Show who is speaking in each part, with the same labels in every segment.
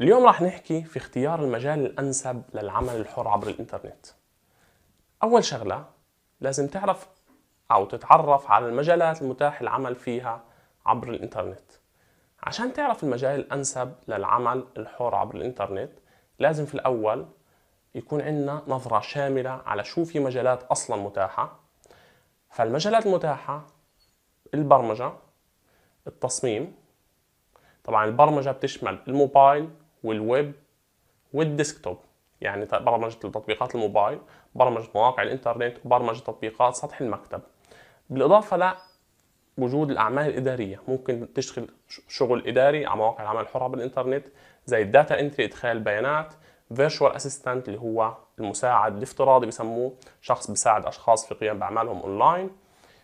Speaker 1: اليوم راح نحكي في اختيار المجال الأنسب للعمل الحر عبر الإنترنت أول شغلة لازم تعرف أو تتعرف على المجالات المتاح العمل فيها عبر الإنترنت عشان تعرف المجال الأنسب للعمل الحر عبر الإنترنت لازم في الأول يكون عندنا نظرة شاملة على شو في مجالات أصلا متاحة فالمجالات المتاحة البرمجة التصميم طبعا البرمجة بتشمل الموبايل والويب والديسكتوب يعني برمجة تطبيقات الموبايل برمجة مواقع الإنترنت وبرمجة تطبيقات سطح المكتب بالإضافة لوجود الأعمال الإدارية ممكن تشتغل شغل إداري على مواقع العمل الحرة بالإنترنت زي الداتا انتري إدخال البيانات فيرتشوال اسيستنت اللي هو المساعد الافتراضي بسموه شخص بيساعد اشخاص في القيام باعمالهم اونلاين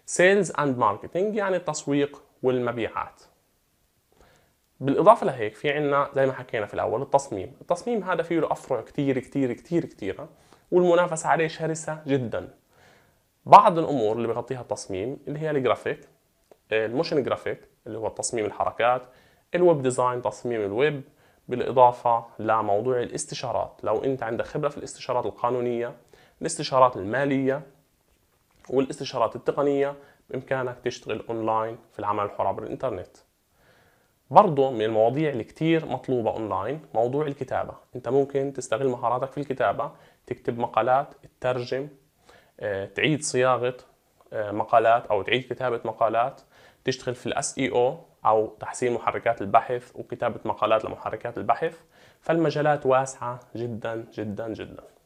Speaker 1: سيلز اند ماركتينج يعني التسويق والمبيعات بالاضافه لهيك في عندنا زي ما حكينا في الاول التصميم، التصميم هذا فيه له افرع كتير كتير كتير كتيرة والمنافسه عليه شرسه جدا. بعض الامور اللي بغطيها التصميم اللي هي الجرافيك آه، الموشن جرافيك اللي هو تصميم الحركات، الويب ديزاين تصميم الويب، بالاضافه لموضوع الاستشارات، لو انت عندك خبره في الاستشارات القانونيه، الاستشارات الماليه والاستشارات التقنيه بامكانك تشتغل اونلاين في العمل الحر عبر الانترنت. برضه من المواضيع اللي كتير مطلوبة اونلاين موضوع الكتابة انت ممكن تستغل مهاراتك في الكتابة تكتب مقالات تترجم آه، تعيد صياغة آه، مقالات او تعيد كتابة مقالات تشتغل في الاس اي او e او تحسين محركات البحث وكتابة مقالات لمحركات البحث فالمجالات واسعة جدا جدا جدا